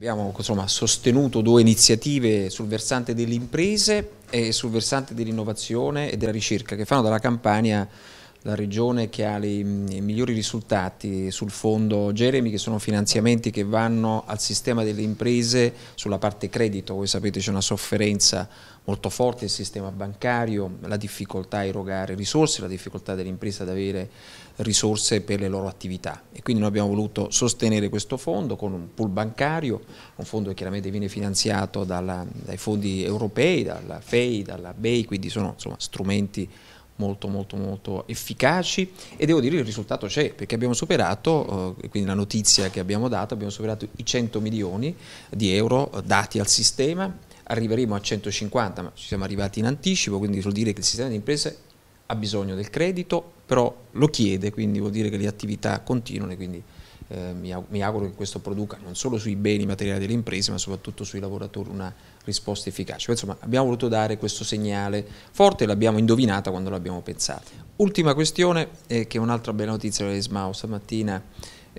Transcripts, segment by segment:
Abbiamo insomma, sostenuto due iniziative sul versante delle imprese e sul versante dell'innovazione e della ricerca che fanno dalla Campania la regione che ha mm, i, migliori risultati sul fondo Jeremy, che sono finanziamenti che vanno al sistema delle imprese sulla parte credito, voi sapete c'è una sofferenza molto forte del sistema bancario, la difficoltà a erogare risorse, la difficoltà delle imprese ad avere risorse per le loro attività e quindi noi abbiamo voluto sostenere questo fondo con un pool bancario, un fondo che chiaramente viene finanziato dalla, dai fondi europei, dalla FEI, dalla BEI, quindi sono insomma, strumenti molto molto molto efficaci e devo dire che il risultato c'è perché abbiamo superato, eh, quindi la notizia che abbiamo dato, abbiamo superato i 100 milioni di euro eh, dati al sistema, arriveremo a 150 ma ci siamo arrivati in anticipo, quindi vuol dire che il sistema di imprese ha bisogno del credito, però lo chiede, quindi vuol dire che le attività continuano e quindi eh, mi auguro che questo produca non solo sui beni materiali delle imprese ma soprattutto sui lavoratori una risposta efficace. Insomma abbiamo voluto dare questo segnale forte l'abbiamo indovinata quando l'abbiamo pensata. Ultima questione eh, che è un'altra bella notizia dell'ESMAO stamattina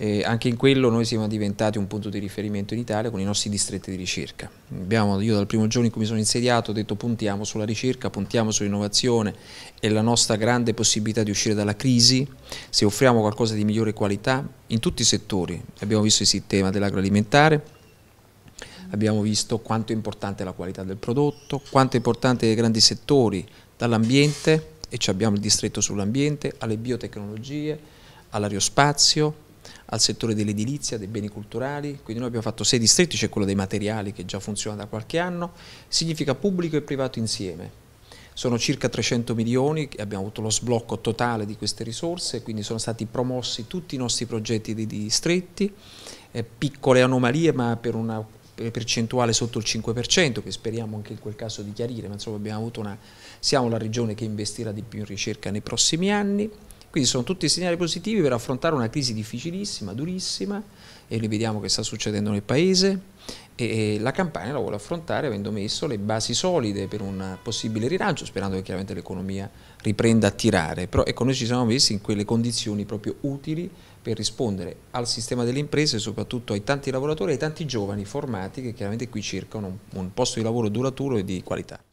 eh, anche in quello noi siamo diventati un punto di riferimento in Italia con i nostri distretti di ricerca. Abbiamo, io dal primo giorno in cui mi sono insediato ho detto puntiamo sulla ricerca, puntiamo sull'innovazione e la nostra grande possibilità di uscire dalla crisi, se offriamo qualcosa di migliore qualità in tutti i settori, abbiamo visto il sistema dell'agroalimentare, abbiamo visto quanto è importante la qualità del prodotto, quanto è importante i grandi settori, dall'ambiente, e abbiamo il distretto sull'ambiente, alle biotecnologie, all'aerospazio, al settore dell'edilizia, dei beni culturali, quindi noi abbiamo fatto sei distretti, c'è quello dei materiali che già funziona da qualche anno, significa pubblico e privato insieme. Sono circa 300 milioni, abbiamo avuto lo sblocco totale di queste risorse, quindi sono stati promossi tutti i nostri progetti di distretti, eh, piccole anomalie ma per una percentuale sotto il 5%, che speriamo anche in quel caso di chiarire, ma insomma abbiamo avuto una, siamo la regione che investirà di più in ricerca nei prossimi anni. Quindi sono tutti segnali positivi per affrontare una crisi difficilissima, durissima, e li vediamo che sta succedendo nel Paese, e la campagna la vuole affrontare avendo messo le basi solide per un possibile rilancio, sperando che chiaramente l'economia riprenda a tirare. Però ecco, noi ci siamo messi in quelle condizioni proprio utili per rispondere al sistema delle imprese soprattutto ai tanti lavoratori e ai tanti giovani formati che chiaramente qui cercano un posto di lavoro duraturo e di qualità.